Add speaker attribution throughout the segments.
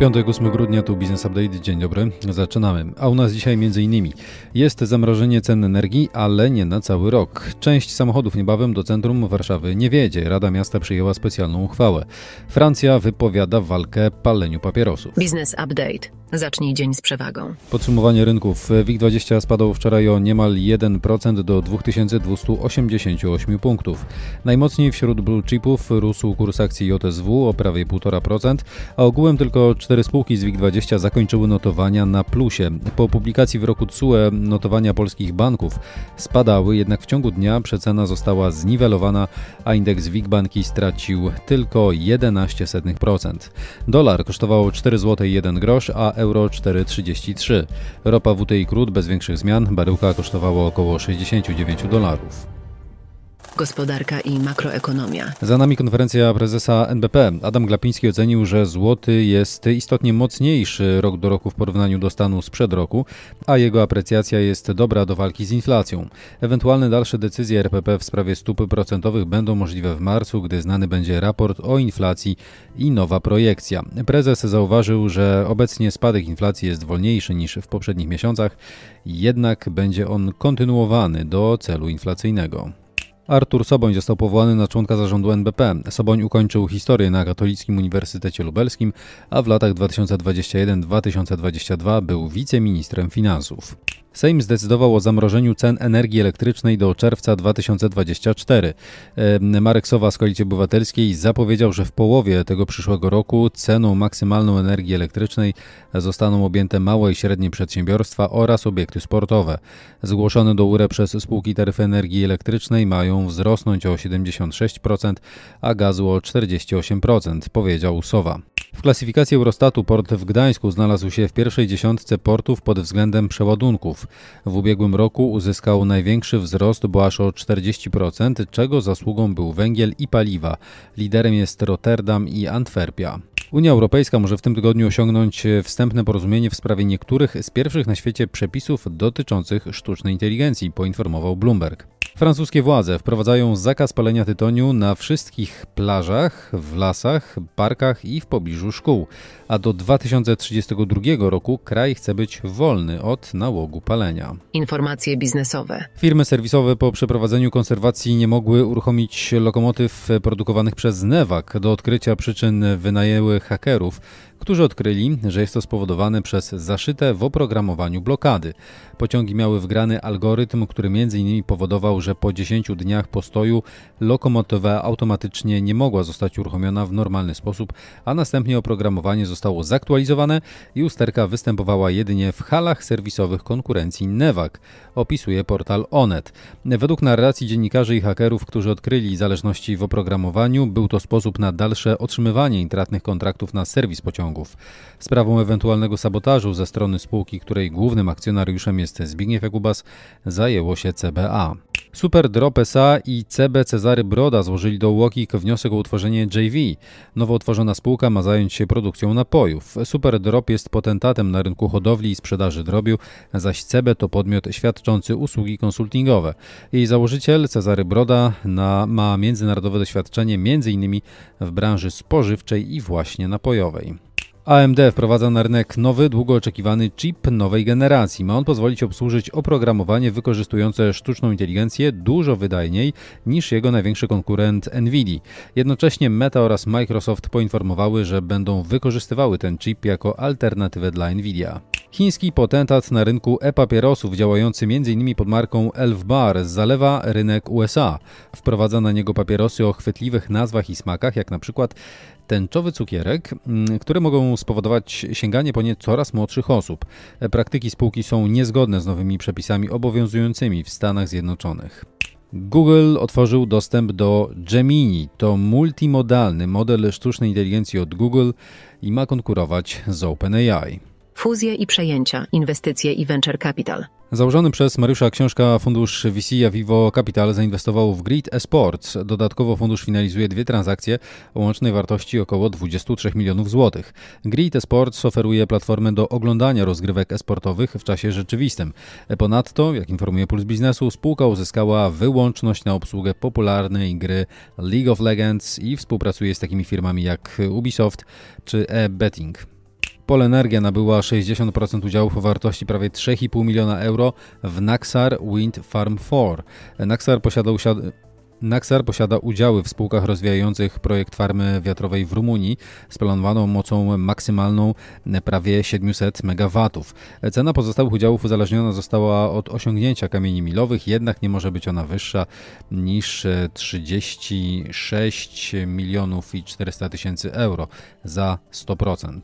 Speaker 1: 5 8 grudnia, tu Business Update. Dzień dobry, zaczynamy. A u nas dzisiaj m.in. jest zamrożenie cen energii, ale nie na cały rok. Część samochodów niebawem do centrum Warszawy nie wiedzie. Rada Miasta przyjęła specjalną uchwałę. Francja wypowiada walkę paleniu papierosów. Business Update. Zacznij dzień z przewagą. Podsumowanie rynków. WIG20 spadał wczoraj o niemal 1% do 2288 punktów. Najmocniej wśród blue chipów rósł kurs akcji JSW o prawie 1,5%, a ogółem tylko cztery spółki z WIG20 zakończyły notowania na plusie. Po publikacji w roku TSUE notowania polskich banków spadały, jednak w ciągu dnia przecena została zniwelowana, a indeks WIG banki stracił tylko 11%. Dolar kosztował 4 zł grosz, a euro 4,33. Ropa WTI krót bez większych zmian, baryłka kosztowała około 69 dolarów gospodarka i makroekonomia. Za nami konferencja prezesa NBP. Adam Glapiński ocenił, że złoty jest istotnie mocniejszy rok do roku w porównaniu do stanu sprzed roku, a jego aprecjacja jest dobra do walki z inflacją. Ewentualne dalsze decyzje RPP w sprawie stóp procentowych będą możliwe w marcu, gdy znany będzie raport o inflacji i nowa projekcja. Prezes zauważył, że obecnie spadek inflacji jest wolniejszy niż w poprzednich miesiącach, jednak będzie on kontynuowany do celu inflacyjnego. Artur Soboń został powołany na członka zarządu NBP. Soboń ukończył historię na Katolickim Uniwersytecie Lubelskim, a w latach 2021-2022 był wiceministrem finansów. Sejm zdecydował o zamrożeniu cen energii elektrycznej do czerwca 2024. E, Marek Sowa z Koalicji Obywatelskiej zapowiedział, że w połowie tego przyszłego roku ceną maksymalną energii elektrycznej zostaną objęte małe i średnie przedsiębiorstwa oraz obiekty sportowe. Zgłoszone do URE przez spółki taryfy energii elektrycznej mają wzrosnąć o 76%, a gazu o 48%, powiedział Sowa. W klasyfikacji Eurostatu port w Gdańsku znalazł się w pierwszej dziesiątce portów pod względem przeładunków. W ubiegłym roku uzyskał największy wzrost, bo aż o 40%, czego zasługą był węgiel i paliwa. Liderem jest Rotterdam i Antwerpia. Unia Europejska może w tym tygodniu osiągnąć wstępne porozumienie w sprawie niektórych z pierwszych na świecie przepisów dotyczących sztucznej inteligencji, poinformował Bloomberg. Francuskie władze wprowadzają zakaz palenia tytoniu na wszystkich plażach, w lasach, parkach i w pobliżu szkół a do 2032 roku kraj chce być wolny od nałogu palenia. Informacje biznesowe. Firmy serwisowe po przeprowadzeniu konserwacji nie mogły uruchomić lokomotyw produkowanych przez Newak. Do odkrycia przyczyn wynajęły hakerów, którzy odkryli, że jest to spowodowane przez zaszyte w oprogramowaniu blokady. Pociągi miały wgrany algorytm, który m.in. powodował, że po 10 dniach postoju lokomotywa automatycznie nie mogła zostać uruchomiona w normalny sposób, a następnie oprogramowanie zostało zostało zaktualizowane i usterka występowała jedynie w halach serwisowych konkurencji Nevak, opisuje portal Onet. Według narracji dziennikarzy i hakerów, którzy odkryli zależności w oprogramowaniu, był to sposób na dalsze otrzymywanie intratnych kontraktów na serwis pociągów. Sprawą ewentualnego sabotażu ze strony spółki, której głównym akcjonariuszem jest Zbigniew Jakubas, zajęło się CBA. Super Drop SA i CB Cezary Broda złożyli do Łokik wniosek o utworzenie JV. Nowo utworzona spółka ma zająć się produkcją napojów. Super Drop jest potentatem na rynku hodowli i sprzedaży drobiu, zaś CB to podmiot świadczący usługi konsultingowe. Jej założyciel Cezary Broda na, ma międzynarodowe doświadczenie m.in. w branży spożywczej i właśnie napojowej. AMD wprowadza na rynek nowy, długo oczekiwany chip nowej generacji. Ma on pozwolić obsłużyć oprogramowanie wykorzystujące sztuczną inteligencję dużo wydajniej niż jego największy konkurent NVIDIA. Jednocześnie Meta oraz Microsoft poinformowały, że będą wykorzystywały ten chip jako alternatywę dla NVIDIA. Chiński potentat na rynku e-papierosów działający m.in. pod marką Elf Bar zalewa rynek USA. Wprowadza na niego papierosy o chwytliwych nazwach i smakach, jak na przykład tęczowy cukierek, mm, które mogą spowodować sięganie po nie coraz młodszych osób. Praktyki spółki są niezgodne z nowymi przepisami obowiązującymi w Stanach Zjednoczonych. Google otworzył dostęp do Gemini. To multimodalny model sztucznej inteligencji od Google i ma konkurować z OpenAI fuzje i przejęcia, inwestycje i venture capital. Założony przez Mariusza Książka fundusz VC Vivo Capital zainwestował w Grid Esports. Dodatkowo fundusz finalizuje dwie transakcje o łącznej wartości około 23 milionów złotych. Grid Esports oferuje platformę do oglądania rozgrywek esportowych w czasie rzeczywistym. Ponadto, jak informuje Puls Biznesu, spółka uzyskała wyłączność na obsługę popularnej gry League of Legends i współpracuje z takimi firmami jak Ubisoft czy eBetting. Polenergia nabyła 60% udziałów o wartości prawie 3,5 miliona euro w Naxar Wind Farm 4. Naxar posiada Naxar posiada udziały w spółkach rozwijających projekt farmy wiatrowej w Rumunii z planowaną mocą maksymalną prawie 700 MW. Cena pozostałych udziałów uzależniona została od osiągnięcia kamieni milowych, jednak nie może być ona wyższa niż 36 milionów i 400 tysięcy euro za 100%.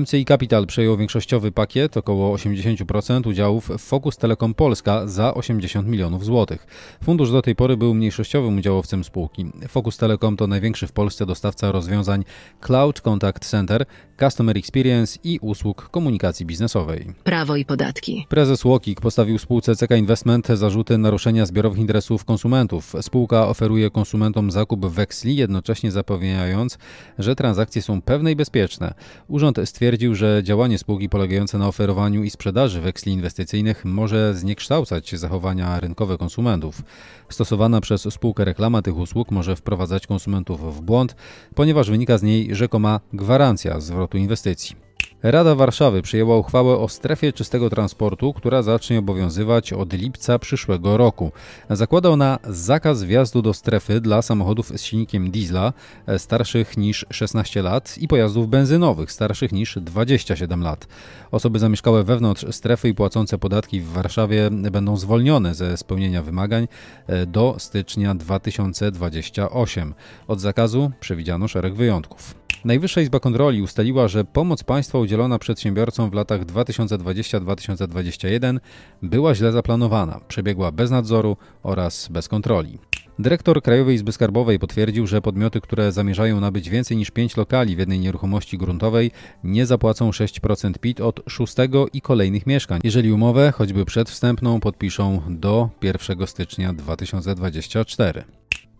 Speaker 1: MCI Capital przejął większościowy pakiet, około 80% udziałów w Focus Telekom Polska za 80 milionów złotych. Fundusz do tej pory był mniejszościowym udziałowcem spółki. Focus Telekom to największy w Polsce dostawca rozwiązań Cloud Contact Center, Customer Experience i usług komunikacji biznesowej. Prawo i podatki. Prezes Łokik postawił spółce CK Investment zarzuty naruszenia zbiorowych interesów konsumentów. Spółka oferuje konsumentom zakup weksli, jednocześnie zapewniając, że transakcje są pewne i bezpieczne. Urząd stwierdził, stwierdził, że działanie spółki polegające na oferowaniu i sprzedaży weksli inwestycyjnych może zniekształcać zachowania rynkowe konsumentów. Stosowana przez spółkę reklama tych usług może wprowadzać konsumentów w błąd, ponieważ wynika z niej rzekoma gwarancja zwrotu inwestycji. Rada Warszawy przyjęła uchwałę o strefie czystego transportu, która zacznie obowiązywać od lipca przyszłego roku. Zakłada ona zakaz wjazdu do strefy dla samochodów z silnikiem diesla e, starszych niż 16 lat i pojazdów benzynowych starszych niż 27 lat. Osoby zamieszkałe wewnątrz strefy i płacące podatki w Warszawie będą zwolnione ze spełnienia wymagań e, do stycznia 2028. Od zakazu przewidziano szereg wyjątków. Najwyższa Izba Kontroli ustaliła, że pomoc państwa udzielona przedsiębiorcom w latach 2020-2021 była źle zaplanowana, przebiegła bez nadzoru oraz bez kontroli. Dyrektor Krajowej Izby Skarbowej potwierdził, że podmioty, które zamierzają nabyć więcej niż 5 lokali w jednej nieruchomości gruntowej, nie zapłacą 6% PIT od szóstego i kolejnych mieszkań, jeżeli umowę, choćby przedwstępną, podpiszą do 1 stycznia 2024.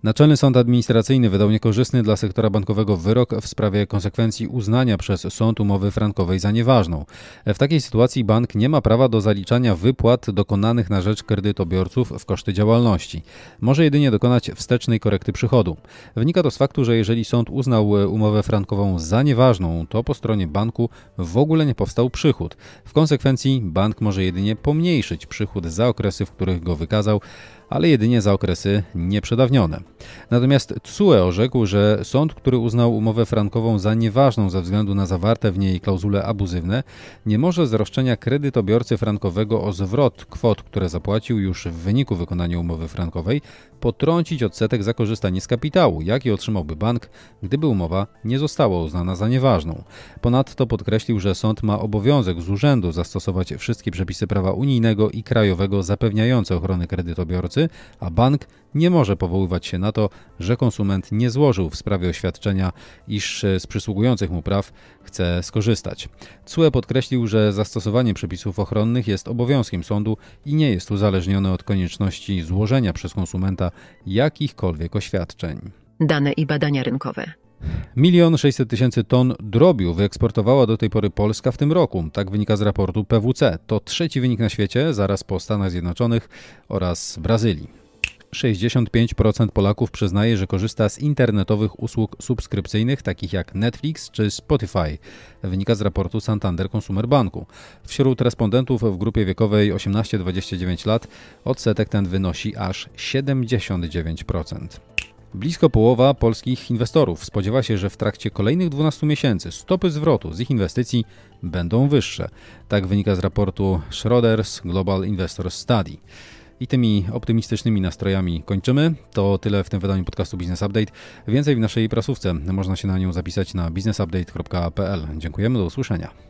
Speaker 1: Naczelny Sąd Administracyjny wydał niekorzystny dla sektora bankowego wyrok w sprawie konsekwencji uznania przez sąd umowy frankowej za nieważną. W takiej sytuacji bank nie ma prawa do zaliczania wypłat dokonanych na rzecz kredytobiorców w koszty działalności. Może jedynie dokonać wstecznej korekty przychodu. Wynika to z faktu, że jeżeli sąd uznał umowę frankową za nieważną, to po stronie banku w ogóle nie powstał przychód. W konsekwencji bank może jedynie pomniejszyć przychód za okresy, w których go wykazał, ale jedynie za okresy nieprzedawnione. Natomiast TSUE orzekł, że sąd, który uznał umowę frankową za nieważną ze względu na zawarte w niej klauzule abuzywne, nie może z roszczenia kredytobiorcy frankowego o zwrot kwot, które zapłacił już w wyniku wykonania umowy frankowej, potrącić odsetek za korzystanie z kapitału, jaki otrzymałby bank, gdyby umowa nie została uznana za nieważną. Ponadto podkreślił, że sąd ma obowiązek z urzędu zastosować wszystkie przepisy prawa unijnego i krajowego zapewniające ochronę kredytobiorcy, a bank nie może powoływać się na to, że konsument nie złożył w sprawie oświadczenia, iż e, z przysługujących mu praw chce skorzystać. CUE podkreślił, że zastosowanie przepisów ochronnych jest obowiązkiem sądu i nie jest uzależnione od konieczności złożenia przez konsumenta jakichkolwiek oświadczeń. Dane i badania rynkowe. Milion sześćset tysięcy ton drobiu wyeksportowała do tej pory Polska w tym roku. Tak wynika z raportu PWC. To trzeci wynik na świecie, zaraz po Stanach Zjednoczonych oraz Brazylii. 65% Polaków przyznaje, że korzysta z internetowych usług subskrypcyjnych, takich jak Netflix czy Spotify, wynika z raportu Santander Consumer Banku. Wśród respondentów w grupie wiekowej 18-29 lat odsetek ten wynosi aż 79%. Blisko połowa polskich inwestorów spodziewa się, że w trakcie kolejnych 12 miesięcy stopy zwrotu z ich inwestycji będą wyższe. Tak wynika z raportu Schroders Global Investor Study. I tymi optymistycznymi nastrojami kończymy. To tyle w tym wydaniu podcastu Business Update. Więcej w naszej prasówce. Można się na nią zapisać na businessupdate.pl. Dziękujemy, do usłyszenia.